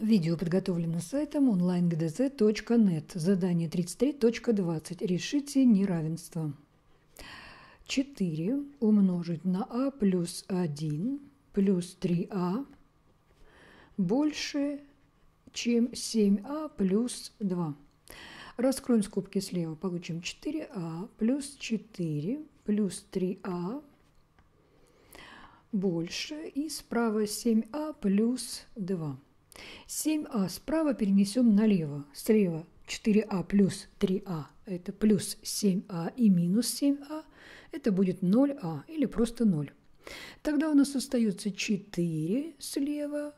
Видео подготовлено сайтом online.gdz.net. Задание 33.20. Решите неравенство. 4 умножить на а плюс 1 плюс 3а больше, чем 7а плюс 2. Раскроем скобки слева, получим 4а плюс 4 плюс 3а больше и справа 7а плюс 2. 7А справа перенесем налево, слева 4А плюс 3А – это плюс 7А и минус 7А – это будет 0А или просто 0. Тогда у нас остается 4 слева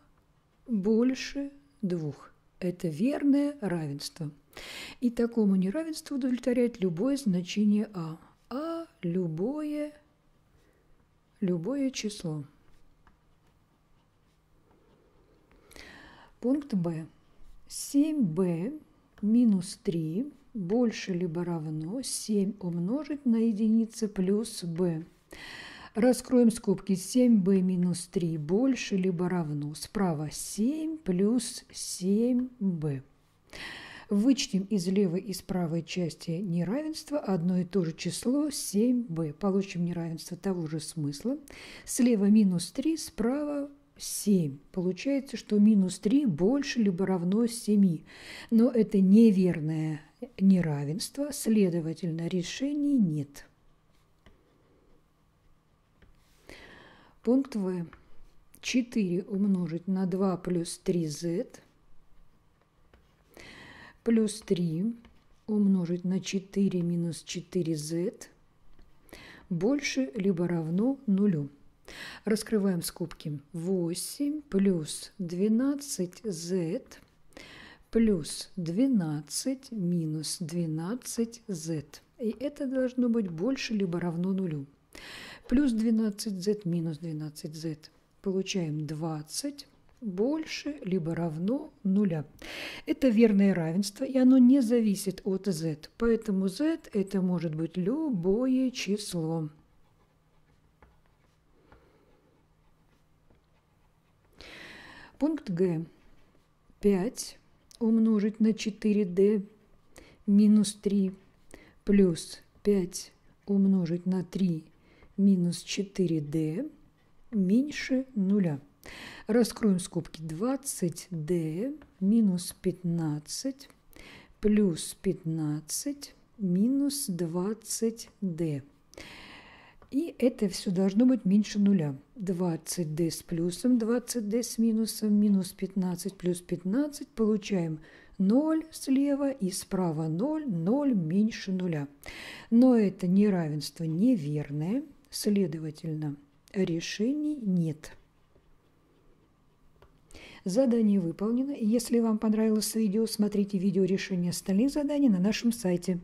больше 2. Это верное равенство. И такому неравенству удовлетворяет любое значение А. А – любое, любое число. Пункт Б. 7b минус 3 больше либо равно 7 умножить на единицы плюс b. Раскроем скобки 7b минус 3 больше либо равно. Справа 7 плюс 7b. Вычтем из левой и с правой части неравенства одно и то же число 7b. Получим неравенство того же смысла. Слева минус 3, справа 7. Получается, что минус 3 больше либо равно 7. Но это неверное неравенство, следовательно, решений нет. Пункт В. 4 умножить на 2 плюс 3z плюс 3 умножить на 4 минус 4z больше либо равно нулю. Раскрываем скобки. 8 плюс 12z плюс 12 минус 12z. И это должно быть больше либо равно нулю. Плюс 12z минус 12z. Получаем 20 больше либо равно нуля. Это верное равенство, и оно не зависит от z. Поэтому z – это может быть любое число. Пункт Г. 5 умножить на 4D минус 3 плюс 5 умножить на 3 минус 4D меньше нуля. Раскроем скобки 20D минус 15 плюс 15 минус 20D. И это все должно быть меньше нуля. 20D с плюсом, 20D с минусом, минус 15 плюс 15. Получаем 0 слева и справа 0, 0 меньше нуля. Но это неравенство неверное, следовательно, решений нет. Задание выполнено. Если вам понравилось видео, смотрите видео решения остальных заданий на нашем сайте.